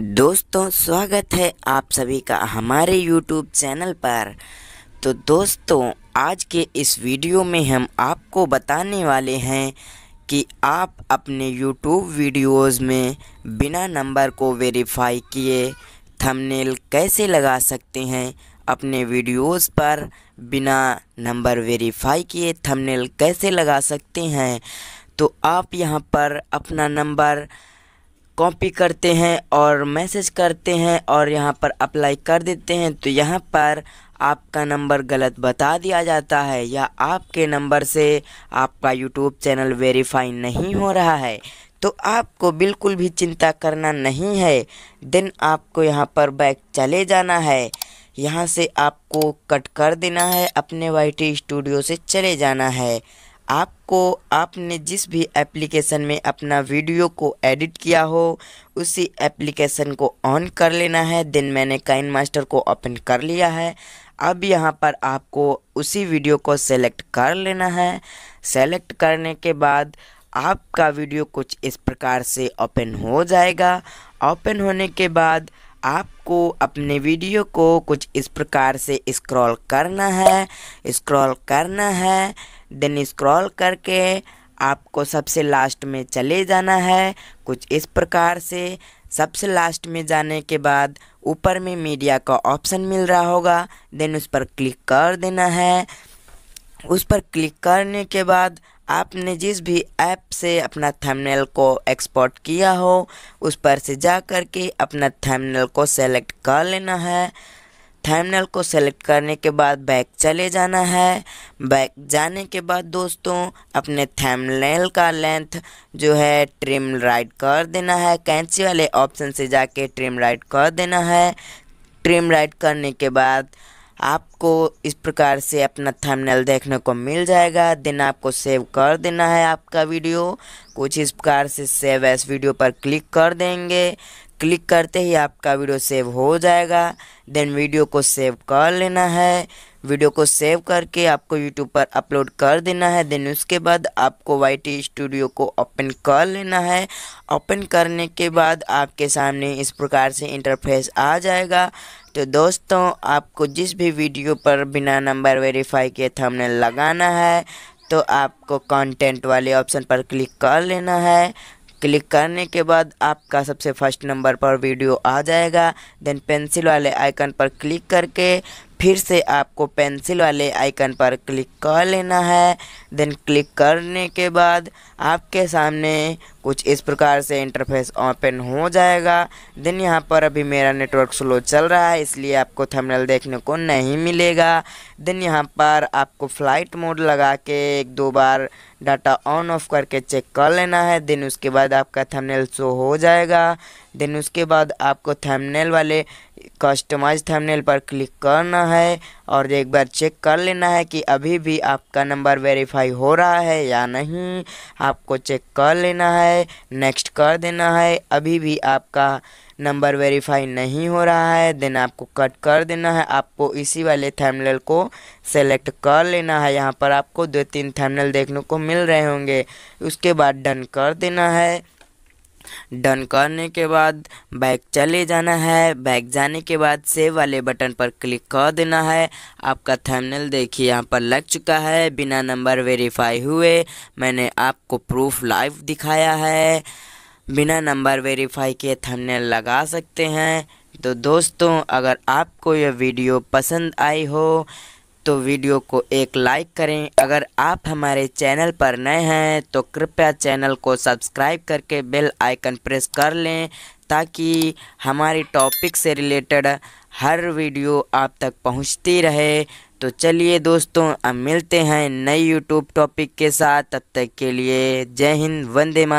दोस्तों स्वागत है आप सभी का हमारे YouTube चैनल पर तो दोस्तों आज के इस वीडियो में हम आपको बताने वाले हैं कि आप अपने YouTube वीडियोस में बिना नंबर को वेरीफाई किए थंबनेल कैसे लगा सकते हैं अपने वीडियोस पर बिना नंबर वेरीफाई किए थंबनेल कैसे लगा सकते हैं तो आप यहां पर अपना नंबर कॉपी करते हैं और मैसेज करते हैं और यहाँ पर अप्लाई कर देते हैं तो यहाँ पर आपका नंबर गलत बता दिया जाता है या आपके नंबर से आपका यूट्यूब चैनल वेरीफाई नहीं हो रहा है तो आपको बिल्कुल भी चिंता करना नहीं है देन आपको यहाँ पर बैक चले जाना है यहाँ से आपको कट कर देना है अपने वाई स्टूडियो से चले जाना है आपको आपने जिस भी एप्लीकेशन में अपना वीडियो को एडिट किया हो उसी एप्लीकेशन को ऑन कर लेना है देन मैंने काइन मास्टर को ओपन कर लिया है अब यहाँ पर आपको उसी वीडियो को सेलेक्ट कर लेना है सेलेक्ट करने के बाद आपका वीडियो कुछ इस प्रकार से ओपन हो जाएगा ओपन होने के बाद आपको अपने वीडियो को कुछ इस प्रकार से स्क्रॉल करना है स्क्रॉल करना है देन स्क्रॉल करके आपको सबसे लास्ट में चले जाना है कुछ इस प्रकार से सबसे लास्ट में जाने के बाद ऊपर में मीडिया का ऑप्शन मिल रहा होगा देन उस पर क्लिक कर देना है उस पर क्लिक करने के बाद आपने जिस भी ऐप से अपना थंबनेल को एक्सपोर्ट किया हो उस पर से जा करके अपना थंबनेल को सेलेक्ट कर लेना है थंबनेल को सेलेक्ट करने के बाद बैक चले जाना है बैक जाने के बाद दोस्तों अपने थंबनेल का लेंथ जो है ट्रिम राइट कर देना है कैंची वाले ऑप्शन से जाके ट्रिम राइट कर देना है ट्रिम राइट करने के बाद आपको इस प्रकार से अपना थंबनेल देखने को मिल जाएगा देन आपको सेव कर देना है आपका वीडियो कुछ इस प्रकार से सेव एस वीडियो पर क्लिक कर देंगे क्लिक करते ही आपका वीडियो सेव हो जाएगा देन वीडियो को सेव कर लेना है वीडियो को सेव करके आपको यूट्यूब पर अपलोड कर देना है देन उसके बाद आपको वाई टी स्टूडियो को ओपन कर लेना है ओपन करने के बाद आपके सामने इस प्रकार से इंटरफेस आ जाएगा तो दोस्तों आपको जिस भी वीडियो पर बिना नंबर वेरीफाई के थंबनेल लगाना है तो आपको कंटेंट वाले ऑप्शन पर क्लिक कर लेना है क्लिक करने के बाद आपका सबसे फर्स्ट नंबर पर वीडियो आ जाएगा देन पेंसिल वाले आइकन पर क्लिक करके फिर से आपको पेंसिल वाले आइकन पर क्लिक कर लेना है देन क्लिक करने के बाद आपके सामने कुछ इस प्रकार से इंटरफेस ओपन हो जाएगा देन यहाँ पर अभी मेरा नेटवर्क स्लो चल रहा है इसलिए आपको थंबनेल देखने को नहीं मिलेगा देन यहाँ पर आपको फ्लाइट मोड लगा के एक दो बार डाटा ऑन ऑफ करके चेक कर लेना है देन उसके बाद आपका थंबनेल शो हो जाएगा देन उसके बाद आपको थंबनेल वाले कस्टमाइज थंबनेल पर क्लिक करना है और एक बार चेक कर लेना है कि अभी भी आपका नंबर वेरीफाई हो रहा है या नहीं आपको चेक कर लेना है नेक्स्ट कर देना है अभी भी आपका नंबर वेरीफाई नहीं हो रहा है देन आपको कट कर देना है आपको इसी वाले थंबनेल को सेलेक्ट कर लेना है यहाँ पर आपको दो तीन थंबनेल देखने को मिल रहे होंगे उसके बाद डन कर देना है डन करने के बाद बैग चले जाना है बैग जाने के बाद सेव वाले बटन पर क्लिक कर देना है आपका थंबनेल देखिए यहाँ पर लग चुका है बिना नंबर वेरीफाई हुए मैंने आपको प्रूफ लाइव दिखाया है बिना नंबर वेरीफाई के थंबनेल लगा सकते हैं तो दोस्तों अगर आपको यह वीडियो पसंद आई हो तो वीडियो को एक लाइक करें अगर आप हमारे चैनल पर नए हैं तो कृपया चैनल को सब्सक्राइब करके बेल आइकन प्रेस कर लें ताकि हमारी टॉपिक से रिलेटेड हर वीडियो आप तक पहुंचती रहे तो चलिए दोस्तों अब मिलते हैं नई यूट्यूब टॉपिक के साथ तब तक के लिए जय हिंद वंदे मा